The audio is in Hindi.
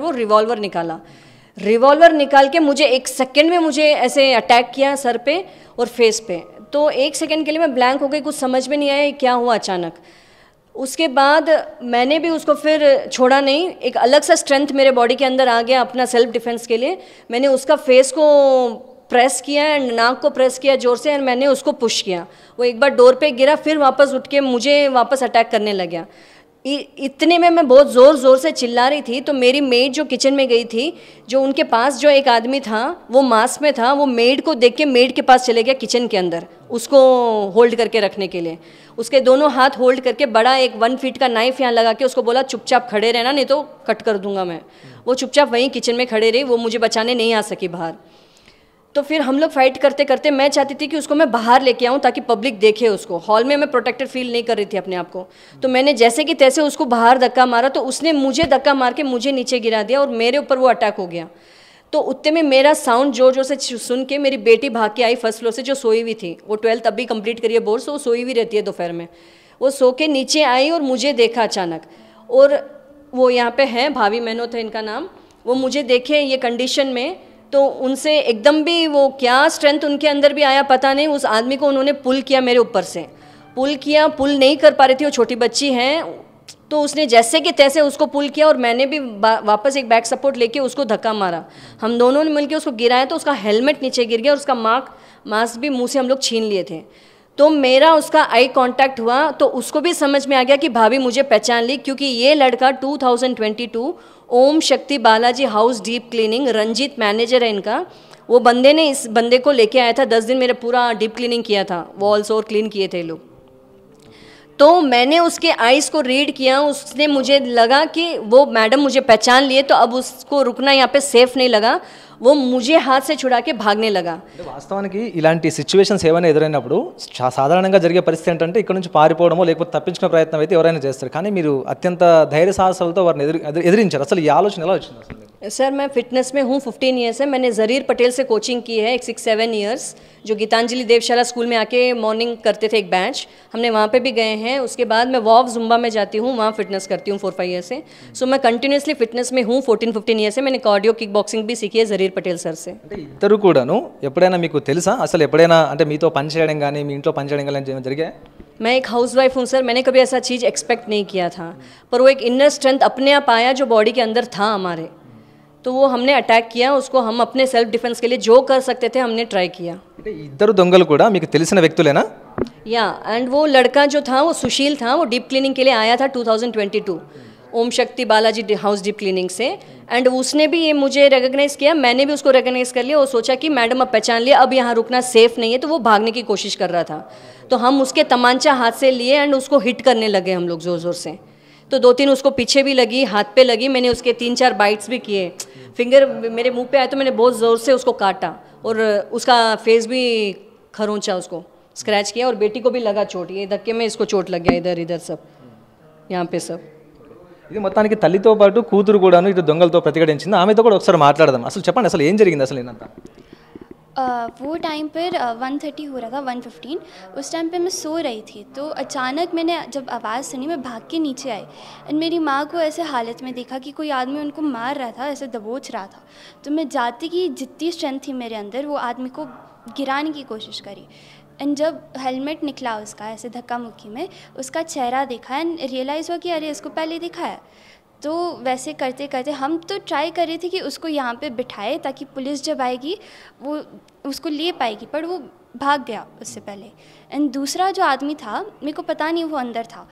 वो रिवॉल्वर निकाला रिवॉल्वर निकाल के मुझे एक सेकंड में मुझे ऐसे अटैक किया सर पे और फेस पे तो एक सेकंड के लिए मैं ब्लैंक हो गई कुछ समझ में नहीं आया क्या हुआ अचानक उसके बाद मैंने भी उसको फिर छोड़ा नहीं एक अलग सा स्ट्रेंथ मेरे बॉडी के अंदर आ गया अपना सेल्फ डिफेंस के लिए मैंने उसका फेस को प्रेस किया एंड नाक को प्रेस किया जोर से एंड मैंने उसको पुश किया वो एक बार डोर पे गिरा फिर वापस उठ के मुझे वापस अटैक करने लग गया इतने में मैं बहुत ज़ोर ज़ोर से चिल्ला रही थी तो मेरी मेड जो किचन में गई थी जो उनके पास जो एक आदमी था वो मास्क में था वो मेड को देख के मेड के पास चले गया किचन के अंदर उसको होल्ड करके रखने के लिए उसके दोनों हाथ होल्ड करके बड़ा एक वन फीट का नाइफ यहाँ लगा के उसको बोला चुपचाप खड़े रहना नहीं तो कट कर दूंगा मैं वो चुपचाप वहीं किचन में खड़े रही वो मुझे बचाने नहीं आ सकी बाहर तो फिर हम लोग फाइट करते करते मैं चाहती थी कि उसको मैं बाहर लेके आऊँ ताकि पब्लिक देखे उसको हॉल में मैं प्रोटेक्टेड फील नहीं कर रही थी अपने आप को तो मैंने जैसे कि तैसे उसको बाहर धक्का मारा तो उसने मुझे धक्का मार के मुझे नीचे गिरा दिया और मेरे ऊपर वो अटैक हो गया तो उतने में मेरा साउंड जोर जोर से सुन के मेरी बेटी भाग के आई फर्स्ट फ्लोर से जो सोई हुई थी वो ट्वेल्थ अभी कंप्लीट करिए बोर्ड सो वो सोई हुई रहती है दोपहर में वो सो के नीचे आई और मुझे देखा अचानक और वो यहाँ पे हैं भाभी मेहनोत है इनका नाम वो मुझे देखे ये कंडीशन में तो उनसे एकदम भी वो क्या स्ट्रेंथ उनके अंदर भी आया पता नहीं उस आदमी को उन्होंने पुल किया मेरे ऊपर से पुल किया पुल नहीं कर पा रही थी वो छोटी बच्ची हैं तो उसने जैसे कि तैसे उसको पुल किया और मैंने भी वापस एक बैक सपोर्ट लेके उसको धक्का मारा हम दोनों ने मिलकर उसको गिराया तो उसका हेलमेट नीचे गिर गया और उसका मार्क मास्क भी मुँह से हम लोग छीन लिए थे तो मेरा उसका आई कांटेक्ट हुआ तो उसको भी समझ में आ गया कि भाभी मुझे पहचान ली क्योंकि ये लड़का 2022 Om Shakti Balaji House Deep Cleaning Ranjit manager है इनका वो बंदे ने इस बंदे को लेके आया था दस दिन मेरा पूरा डीप क्लीनिंग किया था वॉल्स और क्लीन किए थे लोग तो मैंने उसके आइज़ को रीड किया उसने मुझे लगा कि वो मैडम मुझे पहचान लिए तो अब उसको रुकना यहाँ पे सेफ़ नहीं लगा वो मुझे हाथ చుడాకే छुड़ा లగా వాస్తవానికి ఇలాంటి సిచ్యువేషన్స్ ఏమైనా ఎదురైనప్పుడు సాధారణంగా జరిగే పరిస్థితి ఏంటంటే ఇక్కడ నుంచి పారిపోవడమో లేకపోతే తప్పించుకునే ప్రయత్నం అయితే ఎవరైనా చేస్తారు కానీ మీరు అత్యంత ధైర్య సాహసాలతో వారిని ఎదురు ఎదిరించారు అసలు ఈ ఆలోచన ఎలా వచ్చింది అసలు सर मैं फिटनेस में हूँ फिफ्टीन ईयर्स है मैंने ज़रीर पटेल से कोचिंग की है एक सिक्स सेवन ईयर्स जो गीतांजलि देवशाला स्कूल में आके मॉर्निंग करते थे एक बैच हमने वहाँ पे भी गए हैं उसके बाद मैं वॉव जुम्बा में जाती हूँ वहाँ फिटनेस करती हूँ फोर फाइव ईयर से सो मैं कंटिन्यूसली फिटनेस में हूँ फोर्टीन फिफ्टीन ईयर से मैंने कार्डियो किक बॉक्सिंग भी सीखी है ज़रीर पटेल सर से इधर एपड़ना असल एपड़ना अंत అసలు तो पंचायत మీతో పనిచేయడం కానీ మీ ఇంట్లో मैं एक हाउस वाइफ हूँ सर मैंने कभी ऐसा चीज़ एक्सपेक्ट नहीं किया था पर वो एक इनर स्ट्रेंथ अपने आप आया जो बॉडी के अंदर था हमारे तो वो हमने अटैक किया उसको हम अपने सेल्फ डिफेंस के लिए जो कर सकते थे हमने ट्राई किया इधर दंगल को व्यक्ति लेना या एंड वो लड़का जो था वो सुशील था वो डीप क्लीनिंग के लिए आया था 2022 Om Shakti Balaji House Deep Cleaning से एंड उसने भी ये मुझे रिकग्नाइज़ किया मैंने भी उसको रिकग्नाइज़ कर लिया और सोचा कि मैडम अब पहचान लिया अब यहाँ रुकना सेफ नहीं है तो वो भागने की कोशिश कर रहा था तो हम उसके तमांचा हाथ से लिए एंड उसको हिट करने लगे हम लोग ज़ोर ज़ोर से तो दो तीन उसको पीछे भी लगी हाथ पे लगी मैंने उसके तीन चार बाइट्स भी किए फिंगर मेरे मुंह पे आए तो मैंने बहुत ज़ोर से उसको काटा और उसका फेस भी खरोंचा उसको स्क्रैच किया और बेटी को भी लगा चोट ये धक्के में इसको चोट लग गया इधर इधर सब यहाँ पे सब मैं మొత్తానికి तो दंगल तो కూడాను आम దొంగలతో ప్రతిఘటించింది ఆమెతో కూడా असल वो टाइम पर वन थर्टी हो रहा था वन फिफ्टीन उस टाइम पे मैं सो रही थी तो अचानक मैंने जब आवाज़ सुनी मैं भाग के नीचे आई एंड मेरी माँ को ऐसे हालत में देखा कि कोई आदमी उनको मार रहा था ऐसे दबोच रहा था तो मैं जाती कि जितनी स्ट्रेंथ थी मेरे अंदर वो आदमी को गिराने की कोशिश करी एंड जब हेलमेट निकला उसका ऐसे धक्का मुक्की में उसका चेहरा देखा एंड रियलाइज़ हुआ कि अरे इसको पहले देखा है तो वैसे करते करते हम तो ट्राई कर रहे थे कि उसको यहाँ पे बिठाए ताकि पुलिस जब आएगी वो उसको ले पाएगी पर वो भाग गया उससे पहले एंड दूसरा जो आदमी था मेरे को पता नहीं वो अंदर था